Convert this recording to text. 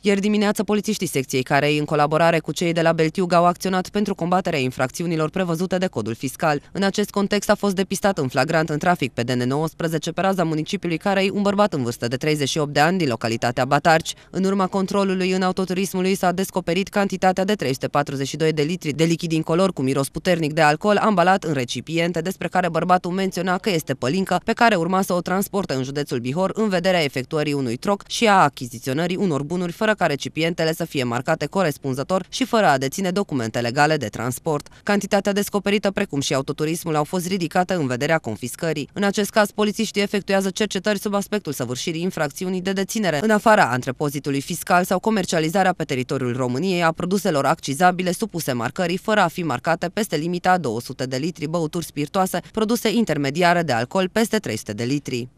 Ieri dimineață, polițiștii secției care, în colaborare cu cei de la Beltiug, au acționat pentru combaterea infracțiunilor prevăzute de codul fiscal. În acest context a fost depistat în flagrant în trafic pe DN19 pe raza municipiului Carei un bărbat în vârstă de 38 de ani din localitatea Batarci. În urma controlului în autoturismului s-a descoperit cantitatea de 342 de litri de lichid incolor cu miros puternic de alcool ambalat în recipiente, despre care bărbatul menționa că este pălincă, pe care urma să o transporte în județul Bihor în vederea efectuării unui troc și a achiziționării unor bunuri fără fără ca recipientele să fie marcate corespunzător și fără a deține documente legale de transport. Cantitatea descoperită, precum și autoturismul, au fost ridicate în vederea confiscării. În acest caz, polițiștii efectuează cercetări sub aspectul săvârșirii infracțiunii de deținere în afara antrepozitului fiscal sau comercializarea pe teritoriul României a produselor accizabile supuse marcării fără a fi marcate peste limita 200 de litri băuturi spiritoase, produse intermediare de alcool peste 300 de litri.